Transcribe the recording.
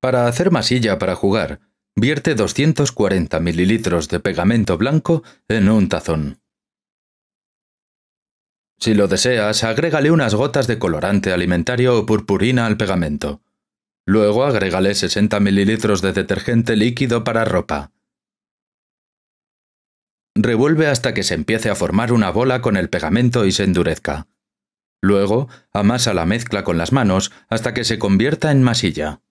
Para hacer masilla para jugar, vierte 240 mililitros de pegamento blanco en un tazón. Si lo deseas, agrégale unas gotas de colorante alimentario o purpurina al pegamento. Luego agrégale 60 mililitros de detergente líquido para ropa. Revuelve hasta que se empiece a formar una bola con el pegamento y se endurezca. Luego, amasa la mezcla con las manos hasta que se convierta en masilla.